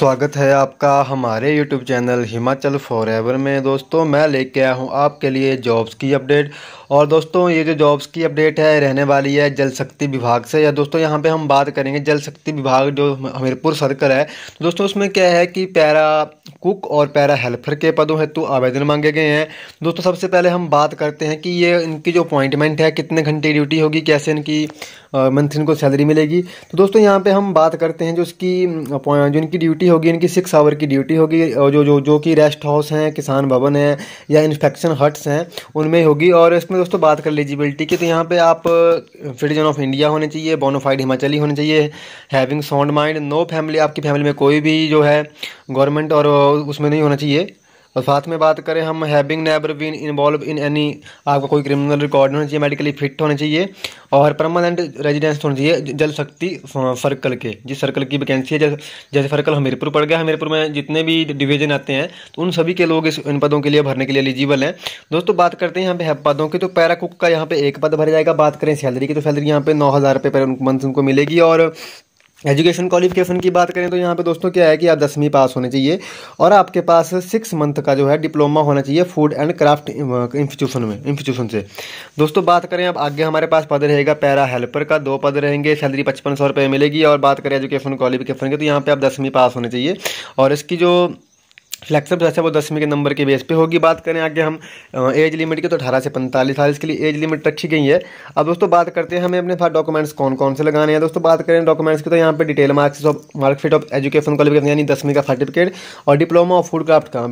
स्वागत है आपका हमारे YouTube channel Himachal for ever में दोस्तों मैं लेके आया हूँ आपके लिए जॉब्स की अपडेट और दोस्तों ये जो जॉब्स की अपडेट है रहने वाली है जल शक्ति विभाग से या दोस्तों यहाँ पे हम बात करेंगे जल शक्ति विभाग जो हमीरपुर सर्कल है दोस्तों उसमें क्या है कि पैरा कुक और पैरा हेल्पर के पदों हेतु आवेदन मांगे गए हैं दोस्तों सबसे पहले हम बात करते हैं कि ये इनकी जो अपॉइंटमेंट है कितने घंटे ड्यूटी होगी कैसे इनकी मंथ इनको सैलरी मिलेगी तो दोस्तों यहाँ पे हम बात करते हैं जो इसकी जो इनकी ड्यूटी होगी इनकी सिक्स आवर की ड्यूटी होगी जो जो जो कि रेस्ट हाउस हैं किसान भवन हैं या इंस्पेक्शन हट्स हैं उनमें होगी और इसमें दोस्तों बात कर एलिजिबिलिटी की तो यहाँ पर आप सिटीजन ऑफ इंडिया होने चाहिए बोनोफाइड हिमाचली होने चाहिए having sound mind no family आपकी फैमिली में कोई भी जो है गवर्नमेंट और उसमें नहीं होना चाहिए और साथ में बात करें हम having never been involve in any आपका कोई क्रिमिनल रिकॉर्ड होना चाहिए मेडिकली फिट होना चाहिए और परमानेंट रेजिडेंस होना चाहिए जल शक्ति सर्कल के जिस सर्कल की वैकेंसी है जैसे सर्कल हमीरपुर पड़ गया हमीरपुर में जितने भी डिवीजन आते हैं तो उन सभी के लोग इस इन पदों के लिए भरने के लिए एलिजिबल हैं दोस्तों बात करते हैं यहाँ पे है पदों की तो पैरा कुक का यहाँ पे एक पद भरा जाएगा बात करें सैलरी की तो सैलरी यहाँ पे नौ हज़ार रुपये पर मंथ उनको मिलेगी और एजुकेशन क्वालिफिकेशन की बात करें तो यहाँ पे दोस्तों क्या है कि आप दसवीं पास होने चाहिए और आपके पास सिक्स मंथ का जो है डिप्लोमा होना चाहिए फूड एंड क्राफ्ट इंस्टीट्यूशन में इंस्टीट्यूशन से दोस्तों बात करें अब आगे हमारे पास पद रहेगा पैरा हेल्पर का दो पद रहेंगे सैलरी पचपन सौ मिलेगी और बात करें एजुकेशन क्वालिफिकेशन की तो यहाँ पर आप दसवीं पास होने चाहिए और इसकी जो फ्लैक्सअप जैसे वो दसवीं के नंबर के बेस पे होगी बात करें आगे हम एज लिमिट की तो अठारह से पैंतालीस साल इसके लिए एज लिमिट रखी गई है अब दोस्तों बात करते हैं हमें अपने पास डॉक्यूमेंट्स कौन कौन से लगाने हैं दोस्तों बात करें डॉक्यूमेंट्स की तो यहाँ पे detail marks of marksheet of education qualification यानी दसवीं का सर्टिफिकेट और डिप्लोमा ऑफ फूड क्राफ्ट का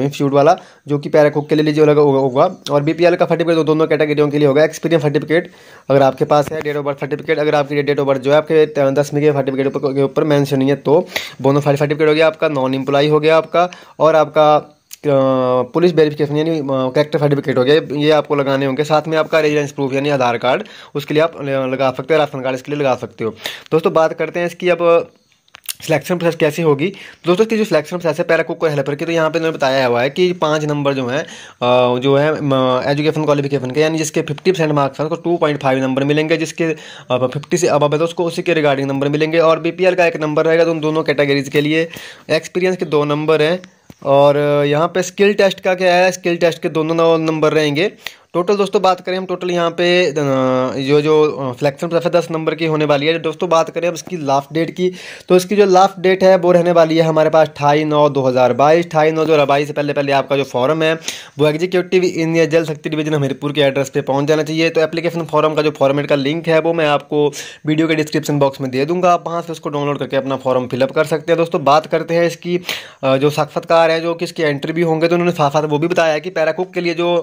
इंस्टीट्यूट वाला जो कि पैराकुक के लिए लीजिए होगा और बी का सर्टिफिकेट तो दोनों कैटेगरियों के लिए होगा एक्सपीरियंस सर्टिफिकेट अगर आपके पास है डेट ऑफ बर्थ सर्टिफिकेट अगर आपकी डेट ऑफ बर्थ जो है आपके दसवीं के सर्टिफिकेट के ऊपर मैंशन नहीं है तो बोनो सर्टिफिकेट हो गया आपका नॉन एम्प्लॉई हो गया आपका होगा और आपका पुलिस वेरिफिकेशन यानी करेक्टर सर्टिफिकेट हो गया ये आपको लगाने होंगे साथ में आपका रेजिडेंस प्रूफ यानी आधार कार्ड उसके लिए आप लगा सकते हो राशन कार्ड इसके लिए लगा सकते हो दोस्तों बात करते हैं इसकी अब सिलेक्शन प्रोसेस कैसे होगी दोस्तों की जो सिलेक्शन प्रोसेस है पैरा कुकर हेल्पर की तो यहाँ पे उन्होंने बताया हुआ है कि पाँच नंबर जो है जो है एजुकेशन क्वालिफिकेशन के यानी जिसके फिफ्टी परसेंट मार्क्स हैं उसको टू पॉइंट फाइव नंबर मिलेंगे जिसके फिफ्टी से अब है तो उसको उसी के रिगार्डिंग नंबर मिलेंगे और बी का एक नंबर रहेगा तो उन दोनों कैटेगरीज के लिए एक्सपीरियंस के दो नंबर हैं और यहाँ पे स्किल टेस्ट का क्या है स्किल टेस्ट के दोनों नंबर रहेंगे टोटल दोस्तों बात करें हम टोटल यहाँ पे जो जो फ्लैक्शन प्रेफर दस नंबर की होने वाली है दोस्तों बात करें अब इसकी लास्ट डेट की तो इसकी जो लास्ट डेट है वो रहने वाली है हमारे पास ढाई नौ दो हज़ार बाईस ढाई नौ हज़ार बाईस से पहले पहले आपका जो फॉर्म है वो एग्जीक्यूटिव इंडिया जल शक्ति डिवीजन हमीरपुर के एड्रेस पर पहुँच जाना चाहिए तो एप्लीकेशन फॉर्म का जो फॉर्मेट का लिंक है वो मैं आपको वीडियो के डिस्क्रिप्शन बॉक्स में दे दूँगा आप वहाँ से उसको डाउनलोड करके अपना फॉर्म फिलअप कर सकते हैं दोस्तों बात करते हैं इसकी जो साक्षात्कार है जो कि इसकी एंट्री भी होंगे तो उन्होंने साथ साथ वो भी बताया कि पैराकुक के लिए जो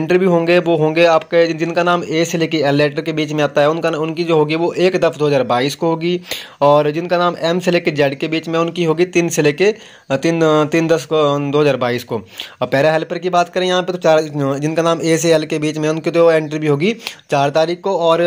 एंट्री भी होंगे होंगे वो होंगे आपके जिनका नाम ए से लेके एल लेटर के बीच में आता है उनका उनकी जो होगी वो एक दफ़ 2022 को होगी और जिनका नाम एम से लेके जेड के बीच में उनकी होगी तीन से लेके तीन तीन दस को दो हज़ार बाईस को और पैरा हेल्पर की बात करें यहाँ पर तो चार जिनका नाम ए से एल के बीच में उनकी तो एंट्री भी होगी चार तारीख को और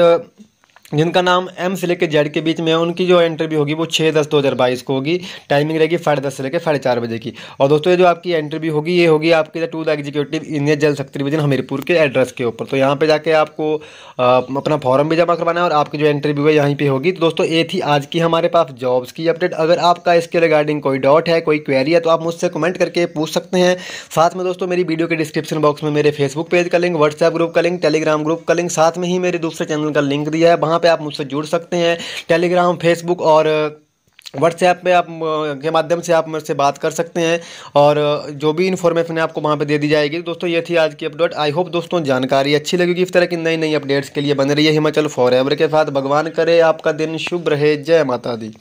जिनका नाम एम से लेकर जेड के बीच में है उनकी जो इंटरव्यू होगी वो छः दस दो हज़ार बाईस को होगी टाइमिंग रहेगी साढ़े दस से लेकर साढ़े चार बजे की और दोस्तों ये जो आपकी इंटरव्यू होगी ये होगी आपके टू द एग्जीक्यूटिव इंडियन जल शक्ति डिवीजन हमीरपुर के एड्रेस के ऊपर तो यहाँ पे जाके आपको आ, अपना फॉर्म भी जमा करवाना है और आपकी जो इंटरव्यू है यहीं पर होगी तो दोस्तों ये थी आज की हमारे पास जॉब्स की अपडेट अगर आपका इसके रिगार्डिंग कोई डाउट है कोई क्वेरी है तो आप मुझसे कमेंट करके पूछ सकते हैं साथ में दोस्तों मेरी वीडियो के डिस्क्रिप्शन बॉक्स में मेरे फेसबुक पेज का लिंक व्हाट्सएप ग्रुप का लिंक टेलीग्राम ग्रुप का लिंक साथ में ही मेरे दूसरे चैनल का लिंक दिया है वहाँ वहाँ पर आप मुझसे जुड़ सकते हैं टेलीग्राम फेसबुक और व्हाट्सएप पे आप के माध्यम से आप मेरे से बात कर सकते हैं और जो भी इन्फॉर्मेशन है आपको वहाँ पे दे दी जाएगी तो दोस्तों ये थी आज की अपडेट आई होप दोस्तों जानकारी अच्छी लगेगी इस तरह की नई नई अपडेट्स के लिए बन रही है हिमाचल फॉर एवर के साथ भगवान करे आपका दिन शुभ रहे जय माता दी